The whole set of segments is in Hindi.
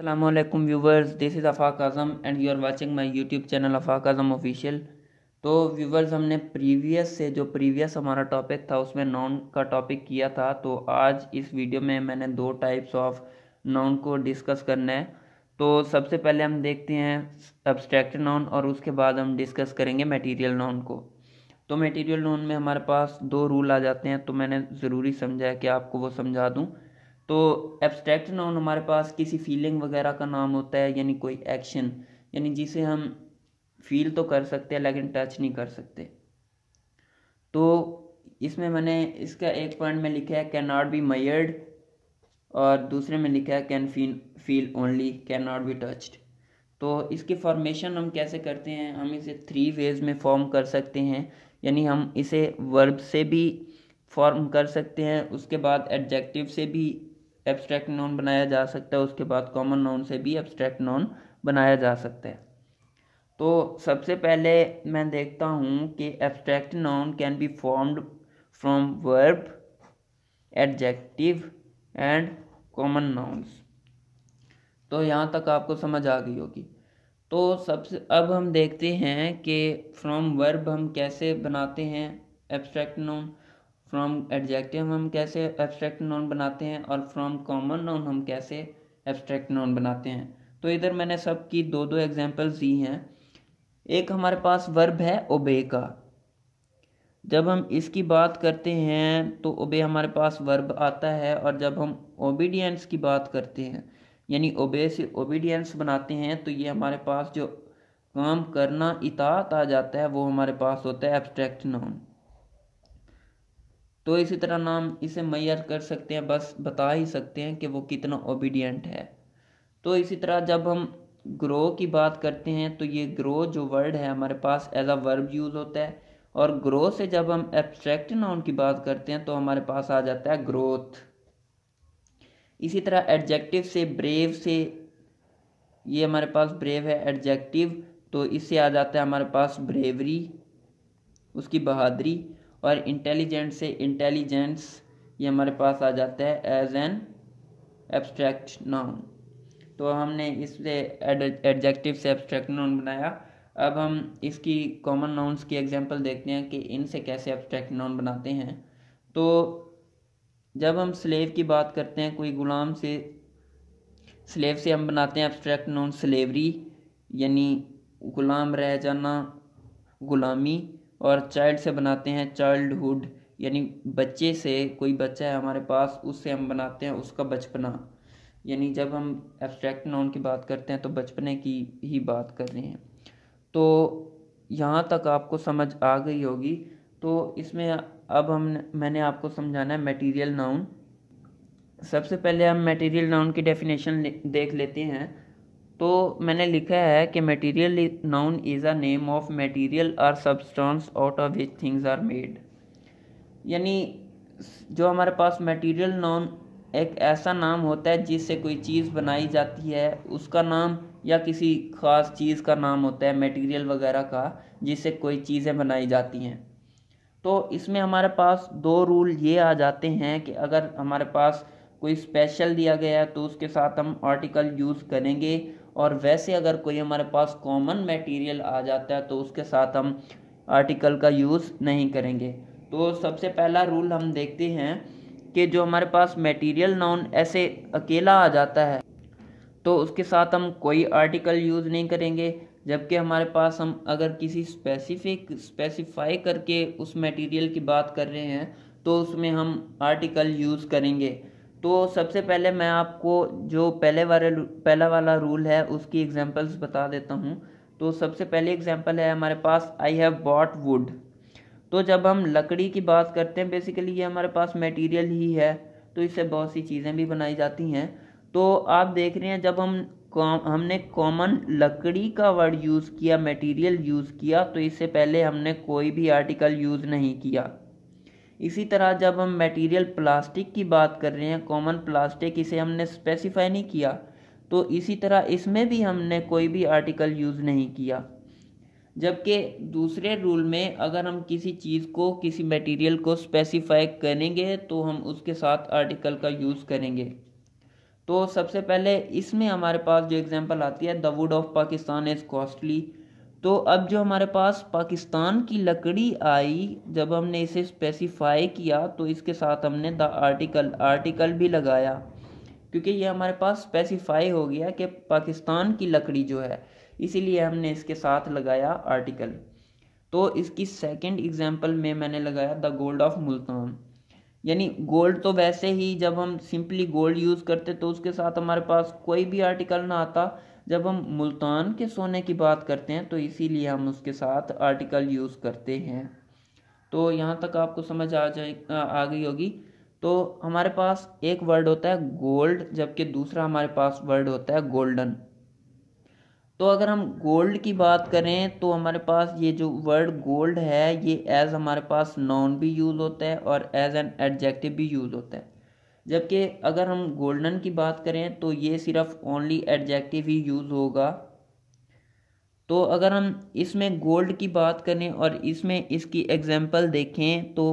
अल्लाम viewers this is Afaq Azam and you are watching my YouTube channel Afaq Azam official तो व्यूवर्स हमने प्रीवियस से जो प्रीवियस हमारा टॉपिक था उसमें नॉन का टॉपिक किया था तो आज इस वीडियो में मैंने दो टाइप्स ऑफ नॉन को डिस्कस करना है तो सबसे पहले हम देखते हैं अब्स्ट्रैक्ट नॉन और उसके बाद हम डिस्कस करेंगे मटीरियल नॉन को तो मटीरियल नॉन में हमारे पास दो रूल आ जाते हैं तो मैंने ज़रूरी समझा है कि आपको वो समझा दूँ तो एब्स्ट्रैक्ट नाउन हमारे पास किसी फीलिंग वगैरह का नाम होता है यानी कोई एक्शन यानी जिसे हम फील तो कर सकते हैं लेकिन टच नहीं कर सकते तो इसमें मैंने इसका एक पॉइंट में लिखा है कैन नॉट बी मयर्ड और दूसरे में लिखा है can feel feel only can not be touched तो इसकी फॉर्मेशन हम कैसे करते हैं हम इसे थ्री वेज में फॉर्म कर सकते हैं यानी हम इसे वर्ब से भी फॉर्म कर सकते हैं उसके बाद एडजेक्टिव से भी एब्स्ट्रैक्ट नॉन बनाया जा सकता है उसके बाद कॉमन नॉन से भी एब्स्ट्रैक्ट नॉन बनाया जा सकता है तो सबसे पहले मैं देखता हूँ कि abstract noun can be formed from verb adjective and common nouns तो यहाँ तक आपको समझ आ गई होगी तो सबसे अब हम देखते हैं कि फ्रॉम वर्ब हम कैसे बनाते हैं एब्स्ट्रैक्ट नाउन फ्रॉम एडजेक्टिव हम कैसे एब्स्ट्रैक्ट नॉन बनाते हैं और फ्रॉम कॉमन नॉन हम कैसे एब्स्ट्रैक्ट नॉन बनाते हैं तो इधर मैंने सब की दो दो एग्जाम्पल्स दी हैं एक हमारे पास वर्ब है ओबे का जब हम इसकी बात करते हैं तो ओबे हमारे पास वर्ब आता है और जब हम ओबीडियंस की बात करते हैं यानी ओबे से ओबीडियंस बनाते हैं तो ये हमारे पास जो काम करना इतात आ जाता है वो हमारे पास होता है एब्स्ट्रैक्ट नाउन तो इसी तरह नाम इसे मैयर कर सकते हैं बस बता ही सकते हैं कि वो कितना ओबीडियंट है तो इसी तरह जब हम ग्रो की बात करते हैं तो ये ग्रो जो वर्ड है हमारे पास एज अ वर्ब यूज़ होता है और ग्रो से जब हम एब्स्ट्रैक्ट नाउन की बात करते हैं तो हमारे पास आ जाता है ग्रोथ इसी तरह एडजेक्टिव से ब्रेव से ये हमारे पास ब्रेव है एडजेक्टिव तो इससे आ जाता है हमारे पास ब्रेवरी उसकी बहादरी और इंटेलिजेंट से इंटेलिजेंस ये हमारे पास आ जाता है एज एन एब्स्ट्रैक्ट नाउन तो हमने इससे एडजेक्टिव से एब्स्ट्रैक्ट नाउन बनाया अब हम इसकी कॉमन नाउन्स की एग्जांपल देखते हैं कि इनसे कैसे एब्स्ट्रैक्ट नाउन बनाते हैं तो जब हम स्लेव की बात करते हैं कोई ग़ुलाम से स्लेव से हम बनाते हैं एब्स्ट्रैक्ट नाउन स्लेवरी यानी ग़ुलाम रह जाना ग़ुलामी और चाइल्ड से बनाते हैं चाइल्डहुड यानी बच्चे से कोई बच्चा है हमारे पास उससे हम बनाते हैं उसका बचपना यानी जब हम एब्स्ट्रैक्ट नाउन की बात करते हैं तो बचपने की ही बात कर रहे हैं तो यहाँ तक आपको समझ आ गई होगी तो इसमें अब हम मैंने आपको समझाना है मटेरियल नाउन सबसे पहले हम मटेरियल नाउन की डेफिनेशन देख लेते हैं तो मैंने लिखा है कि material noun is a name of material or substance out of which things are made यानी जो हमारे पास मटेरियल नाउन एक ऐसा नाम होता है जिससे कोई चीज़ बनाई जाती है उसका नाम या किसी ख़ास चीज़ का नाम होता है मटेरियल वगैरह का जिससे कोई चीज़ें बनाई जाती हैं तो इसमें हमारे पास दो रूल ये आ जाते हैं कि अगर हमारे पास कोई स्पेशल दिया गया है तो उसके साथ हम आर्टिकल यूज़ करेंगे और वैसे अगर कोई हमारे पास कॉमन मटेरियल आ जाता है तो उसके साथ हम आर्टिकल का यूज़ नहीं करेंगे तो सबसे पहला रूल हम देखते हैं कि जो हमारे पास मटेरियल नाउन ऐसे अकेला आ जाता है तो उसके साथ हम कोई आर्टिकल यूज़ नहीं करेंगे जबकि हमारे पास हम अगर किसी स्पेसिफिक स्पेसिफाई करके उस मटेरियल की बात कर रहे हैं तो उसमें हम आर्टिकल यूज़ करेंगे तो सबसे पहले मैं आपको जो पहले वाले पहला वाला रूल है उसकी एग्जांपल्स बता देता हूँ तो सबसे पहले एग्जांपल है हमारे पास आई हैव बॉट वुड तो जब हम लकड़ी की बात करते हैं बेसिकली ये हमारे पास मटेरियल ही है तो इससे बहुत सी चीज़ें भी बनाई जाती हैं तो आप देख रहे हैं जब हम हमने कॉमन लकड़ी का वर्ड यूज़ किया मटेरियल यूज़ किया तो इससे पहले हमने कोई भी आर्टिकल यूज़ नहीं किया इसी तरह जब हम मटेरियल प्लास्टिक की बात कर रहे हैं कॉमन प्लास्टिक इसे हमने स्पेसिफाई नहीं किया तो इसी तरह इसमें भी हमने कोई भी आर्टिकल यूज़ नहीं किया जबकि दूसरे रूल में अगर हम किसी चीज़ को किसी मटेरियल को स्पेसिफाई करेंगे तो हम उसके साथ आर्टिकल का यूज़ करेंगे तो सबसे पहले इसमें हमारे पास जो एग्ज़ाम्पल आती है the wood of Pakistan is costly तो अब जो हमारे पास पाकिस्तान की लकड़ी आई जब हमने इसे स्पेसिफाई किया तो इसके साथ हमने द आर्टिकल आर्टिकल भी लगाया क्योंकि ये हमारे पास स्पेसिफाई हो गया कि पाकिस्तान की लकड़ी जो है इसीलिए हमने इसके साथ लगाया आर्टिकल तो इसकी सेकंड एग्जांपल में मैंने लगाया द गोल्ड ऑफ मुल्तान यानी गोल्ड तो वैसे ही जब हम सिंपली गोल्ड यूज़ करते तो उसके साथ हमारे पास कोई भी आर्टिकल ना आता जब हम मुल्तान के सोने की बात करते हैं तो इसीलिए हम उसके साथ आर्टिकल यूज़ करते हैं तो यहाँ तक आपको समझ आ जाए आ गई होगी तो हमारे पास एक वर्ड होता है गोल्ड जबकि दूसरा हमारे पास वर्ड होता है गोल्डन तो अगर हम गोल्ड की बात करें तो हमारे पास ये जो वर्ड गोल्ड है ये एज हमारे पास नॉन भी यूज़ होता है और एज एन एडजेक्टिव भी यूज़ होता है जबकि अगर हम गोल्डन की बात करें तो ये सिर्फ ओनली एडजेक्टिव ही यूज़ होगा तो अगर हम इसमें गोल्ड की बात करें और इसमें इसकी एग्जाम्पल देखें तो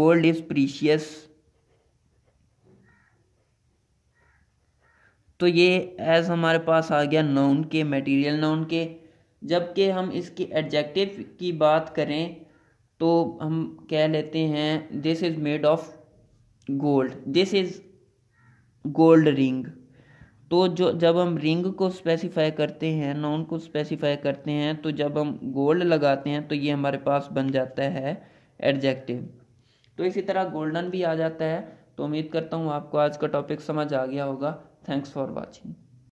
गोल्ड इज़ प्रीशियस तो ये एज हमारे पास आ गया नाउन के मटेरियल नाउन के जबकि हम इसकी एडजेक्टिव की बात करें तो हम कह लेते हैं this is made of gold this is gold ring तो जो जब हम रिंग को स्पेसिफाई करते हैं नाउन को स्पेसिफाई करते हैं तो जब हम गोल्ड लगाते हैं तो ये हमारे पास बन जाता है एडजेक्टिव तो इसी तरह गोल्डन भी आ जाता है तो उम्मीद करता हूँ आपको आज का टॉपिक समझ आ गया होगा थैंक्स फॉर वॉचिंग